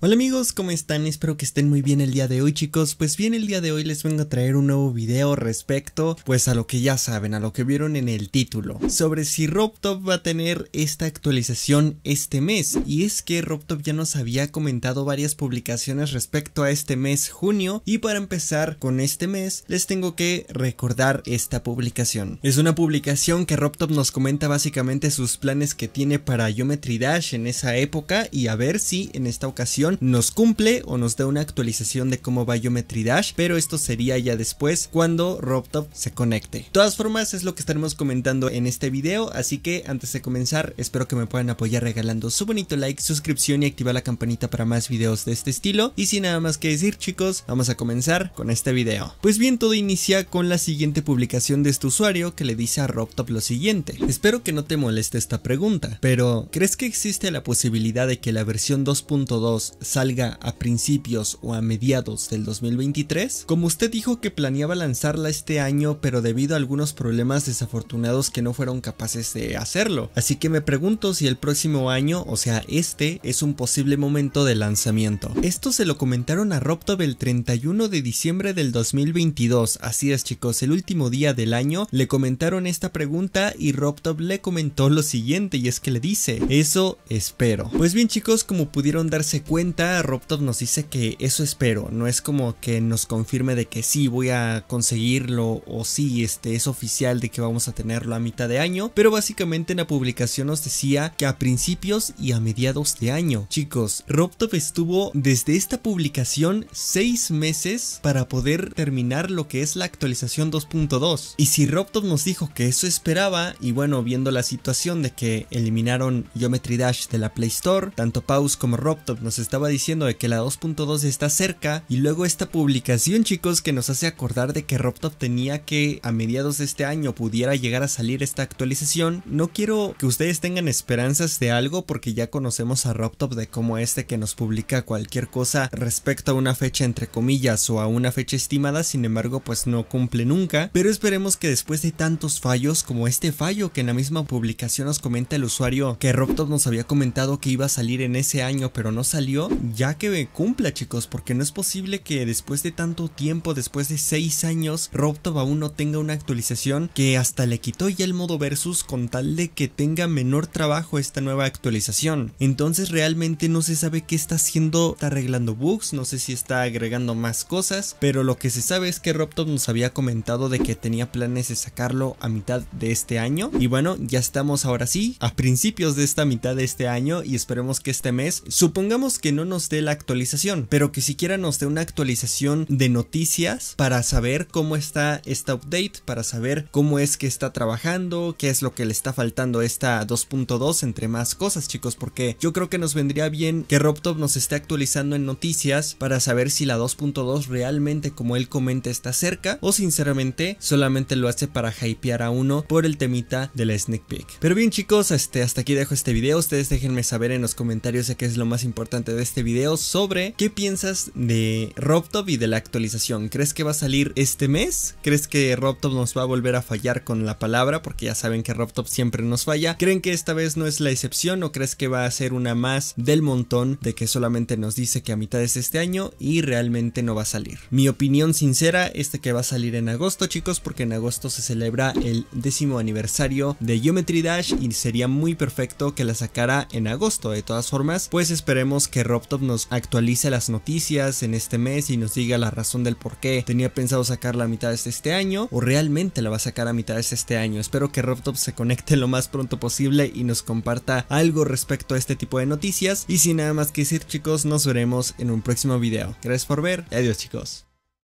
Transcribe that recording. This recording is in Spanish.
Hola amigos, ¿cómo están? Espero que estén muy bien el día de hoy chicos, pues bien el día de hoy les vengo a traer un nuevo video respecto pues a lo que ya saben, a lo que vieron en el título, sobre si RobTop va a tener esta actualización este mes, y es que RobTop ya nos había comentado varias publicaciones respecto a este mes junio, y para empezar con este mes les tengo que recordar esta publicación. Es una publicación que RobTop nos comenta básicamente sus planes que tiene para Geometry Dash en esa época, y a ver si en esta ocasión nos cumple o nos da una actualización de cómo va Geometry Dash, pero esto sería ya después cuando RobTop se conecte. De todas formas es lo que estaremos comentando en este video, así que antes de comenzar espero que me puedan apoyar regalando su bonito like, suscripción y activar la campanita para más videos de este estilo. Y sin nada más que decir chicos, vamos a comenzar con este video. Pues bien, todo inicia con la siguiente publicación de este usuario que le dice a RobTop lo siguiente. Espero que no te moleste esta pregunta, pero ¿crees que existe la posibilidad de que la versión 2.2 salga a principios o a mediados del 2023. Como usted dijo que planeaba lanzarla este año, pero debido a algunos problemas desafortunados que no fueron capaces de hacerlo. Así que me pregunto si el próximo año, o sea, este, es un posible momento de lanzamiento. Esto se lo comentaron a Robtop el 31 de diciembre del 2022. Así es, chicos, el último día del año le comentaron esta pregunta y Robtop le comentó lo siguiente y es que le dice, eso espero. Pues bien chicos, como pudieron darse cuenta, Robtop nos dice que eso espero, no es como que nos confirme de que sí voy a conseguirlo o sí este, es oficial de que vamos a tenerlo a mitad de año, pero básicamente en la publicación nos decía que a principios y a mediados de año. Chicos, Robtop estuvo desde esta publicación seis meses para poder terminar lo que es la actualización 2.2. Y si Robtop nos dijo que eso esperaba, y bueno, viendo la situación de que eliminaron Geometry Dash de la Play Store, tanto Pause como Robtop nos está estaba diciendo de que la 2.2 está cerca y luego esta publicación chicos que nos hace acordar de que RobTop tenía que a mediados de este año pudiera llegar a salir esta actualización. No quiero que ustedes tengan esperanzas de algo porque ya conocemos a RobTop de como este que nos publica cualquier cosa respecto a una fecha entre comillas o a una fecha estimada, sin embargo pues no cumple nunca, pero esperemos que después de tantos fallos como este fallo que en la misma publicación nos comenta el usuario que RobTop nos había comentado que iba a salir en ese año pero no salió, ya que me cumpla chicos, porque no es posible que después de tanto tiempo, después de 6 años, RobTop aún no tenga una actualización que hasta le quitó ya el modo versus con tal de que tenga menor trabajo esta nueva actualización. Entonces realmente no se sabe qué está haciendo, está arreglando bugs, no sé si está agregando más cosas, pero lo que se sabe es que RobTop nos había comentado de que tenía planes de sacarlo a mitad de este año y bueno, ya estamos ahora sí a principios de esta mitad de este año y esperemos que este mes, supongamos que no no nos dé la actualización, pero que siquiera nos dé una actualización de noticias para saber cómo está esta update, para saber cómo es que está trabajando, qué es lo que le está faltando esta 2.2, entre más cosas, chicos, porque yo creo que nos vendría bien que RobTop nos esté actualizando en noticias para saber si la 2.2 realmente, como él comenta, está cerca o sinceramente solamente lo hace para hypear a uno por el temita de la sneak peek. Pero bien, chicos, este, hasta aquí dejo este video. Ustedes déjenme saber en los comentarios de qué es lo más importante de este video sobre qué piensas de RobTop y de la actualización. ¿Crees que va a salir este mes? ¿Crees que RobTop nos va a volver a fallar con la palabra? Porque ya saben que RobTop siempre nos falla. ¿Creen que esta vez no es la excepción o crees que va a ser una más del montón de que solamente nos dice que a mitad de este año y realmente no va a salir? Mi opinión sincera es de que va a salir en agosto chicos porque en agosto se celebra el décimo aniversario de Geometry Dash y sería muy perfecto que la sacara en agosto. De todas formas pues esperemos que RobTop nos actualiza las noticias en este mes y nos diga la razón del por qué tenía pensado sacarla a mitad de este año o realmente la va a sacar a mitad de este año. Espero que RobTop se conecte lo más pronto posible y nos comparta algo respecto a este tipo de noticias. Y sin nada más que decir chicos, nos veremos en un próximo video. Gracias por ver adiós chicos.